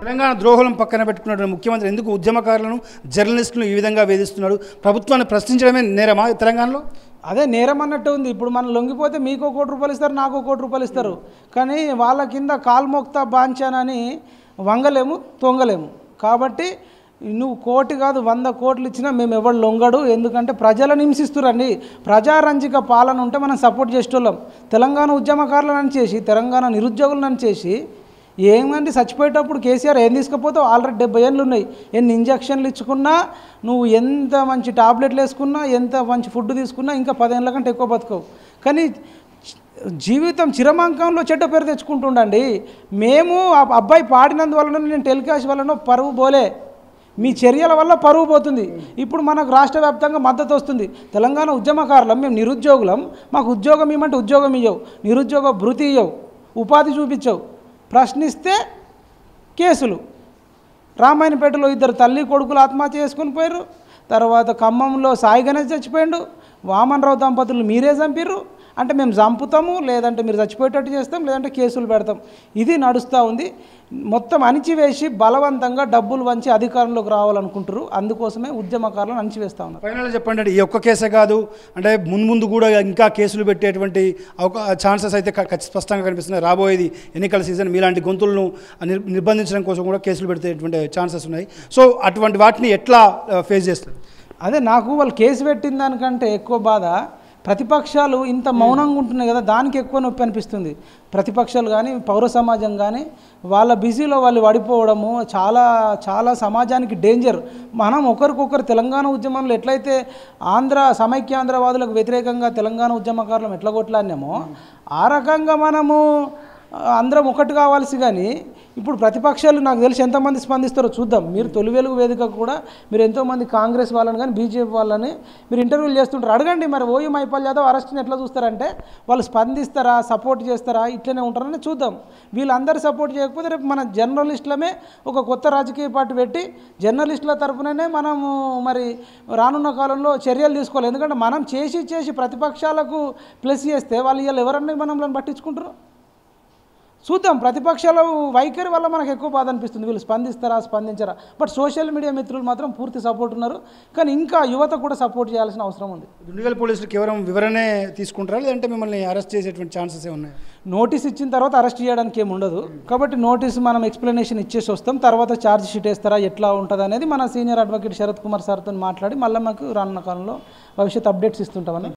తెలంగాణ ద్రోహులను పక్కన పెట్టుకున్నటువంటి ముఖ్యమంత్రి ఎందుకు ఉద్యమకారులను జర్నలిస్టులను ఈ విధంగా వేధిస్తున్నాడు ప్రభుత్వాన్ని ప్రశ్నించడమే నేరమా తెలంగాణలో అదే నేరం అన్నట్టు ఉంది ఇప్పుడు మనం లొంగిపోతే మీకు కోటి రూపాయలు ఇస్తారు నాకు కోటి రూపాయలు ఇస్తారు కానీ వాళ్ళ కింద కాల్మోక్తా బాంచానని వంగలేము తొంగలేము కాబట్టి నువ్వు కోటి కాదు వంద కోట్లు ఇచ్చినా మేము ఎవరు లొంగడు ఎందుకంటే ప్రజలను హింసిస్తురండి ప్రజారంజిక పాలన ఉంటే మనం సపోర్ట్ చేసేటోళ్ళం తెలంగాణ ఉద్యమకారులను చేసి తెలంగాణ నిరుద్యోగులను చేసి ఏమంటే చచ్చిపోయేటప్పుడు కేసీఆర్ ఏం తీసుకపోతే ఆల్రెడీ డెబ్బై ఏళ్ళు ఉన్నాయి ఎన్ని ఇంజక్షన్లు ఇచ్చుకున్నా నువ్వు ఎంత మంచి టాబ్లెట్లు వేసుకున్నా ఎంత మంచి ఫుడ్ తీసుకున్నా ఇంకా పదేళ్ళ కంటే ఎక్కువ బతుకవు కానీ జీవితం చిరమాంకంలో చెడ్డ పేరు తెచ్చుకుంటుండండి మేము ఆ అబ్బాయి పాడినందువలన నేను టెలికాస్ట్ వలన పరువు పోలే మీ చర్యల వల్ల పరువు పోతుంది ఇప్పుడు మనకు రాష్ట్ర వ్యాప్తంగా మద్దతు వస్తుంది తెలంగాణ ఉద్యమకారులం మేము నిరుద్యోగులం మాకు ఉద్యోగం ఇవ్వమంటే ఉద్యోగం ఇవ్వవు నిరుద్యోగ భృతి ఇవ్వవు ఉపాధి చూపించవు ప్రశ్నిస్తే కేసులు రామాయణపేటలో ఇద్దరు తల్లి కొడుకులు ఆత్మహత్య చేసుకుని పోయారు తర్వాత ఖమ్మంలో సాయి గణేష్ చచ్చిపోయిండు వామనరావు దంపతులు మీరే చంపిర్రు అంటే మేము చంపుతాము లేదంటే మీరు చచ్చిపోయేటట్టు చేస్తాం లేదంటే కేసులు పెడతాం ఇది నడుస్తూ ఉంది మొత్తం అణిచివేసి బలవంతంగా డబ్బులు వంచి అధికారంలోకి రావాలనుకుంటారు అందుకోసమే ఉద్యమకారులను అణిచివేస్తూ ఉన్నారు ఫైనల్గా చెప్పండి అంటే ఈ ఒక్క కేసే కాదు అంటే మున్ముందు కూడా ఇంకా కేసులు పెట్టేటువంటి ఛాన్సెస్ అయితే స్పష్టంగా కనిపిస్తున్నాయి రాబోయేది ఎన్నికల సీజన్ మీలాంటి గొంతులను నిర్బంధించడం కోసం కూడా కేసులు పెడితేటువంటి ఛాన్సెస్ ఉన్నాయి సో అటువంటి వాటిని ఎట్లా ఫేస్ చేస్తారు అదే నాకు వాళ్ళు కేసు పెట్టిన దానికంటే ఎక్కువ బాధ ప్రతిపక్షాలు ఇంత మౌనంగా ఉంటున్నాయి కదా దానికి ఎక్కువ నొప్పి అనిపిస్తుంది ప్రతిపక్షాలు కానీ పౌర సమాజం కానీ వాళ్ళ బిజీలో వాళ్ళు పడిపోవడము చాలా చాలా సమాజానికి డేంజర్ మనం ఒకరికొకరు తెలంగాణ ఉద్యమంలో ఎట్లయితే ఆంధ్ర సమైక్యాంధ్రవాదులకు వ్యతిరేకంగా తెలంగాణ ఉద్యమకారులం ఎట్లా కొట్లాడినామో ఆ రకంగా మనము అందరం ఒకటి కావాల్సి కానీ ఇప్పుడు ప్రతిపక్షాలు నాకు తెలిసి ఎంతమంది స్పందిస్తారో చూద్దాం మీరు వెలుగు వేదిక కూడా మీరు ఎంతోమంది కాంగ్రెస్ వాళ్ళని కానీ బీజేపీ వాళ్ళని మీరు ఇంటర్వ్యూలు చేస్తుంటారు అడగండి మరి ఓయూ మైపాల్ యాదవ్ అరెస్ట్ని ఎట్లా చూస్తారంటే వాళ్ళు స్పందిస్తారా సపోర్ట్ చేస్తారా ఇట్లనే ఉంటారని చూద్దాం వీళ్ళందరూ సపోర్ట్ చేయకపోతే రేపు మన జర్నలిస్టులమే ఒక కొత్త రాజకీయ పార్టీ పెట్టి జర్నలిస్టుల తరఫుననే మనము మరి రానున్న కాలంలో చర్యలు తీసుకోవాలి ఎందుకంటే మనం చేసి చేసి ప్రతిపక్షాలకు ప్లస్ చేస్తే వాళ్ళు వీళ్ళు ఎవరన్నా మనం పట్టించుకుంటారు చూద్దాం ప్రతిపక్షాల వైఖరి వల్ల మనకు ఎక్కువ బాధ అనిపిస్తుంది వీళ్ళు స్పందిస్తారా స్పందించరా బట్ సోషల్ మీడియా మిత్రులు మాత్రం పూర్తి సపోర్ట్ ఉన్నారు కానీ ఇంకా యువత కూడా సపోర్ట్ చేయాల్సిన అవసరం ఉంది దుండిగల్ పోలీసులు కేవలం వివరణే తీసుకుంటారా లేదంటే మిమ్మల్ని అరెస్ట్ చేసేటువంటి ఛాన్సెస్ ఉన్నాయి నోటీస్ ఇచ్చిన తర్వాత అరెస్ట్ చేయడానికి ఏమి ఉండదు కాబట్టి నోటీస్ మనం ఎక్స్ప్లెనేషన్ ఇచ్చేసి వస్తాం తర్వాత ఛార్జ్ షీట్ వేస్తారా ఎట్లా ఉంటుంది అనేది మన సీనియర్ అడ్వకేట్ శరత్ కుమార్ సార్తో మాట్లాడి మళ్ళీ మాకు రానున్న కాలంలో భవిష్యత్ అప్డేట్స్ ఇస్తుంటామని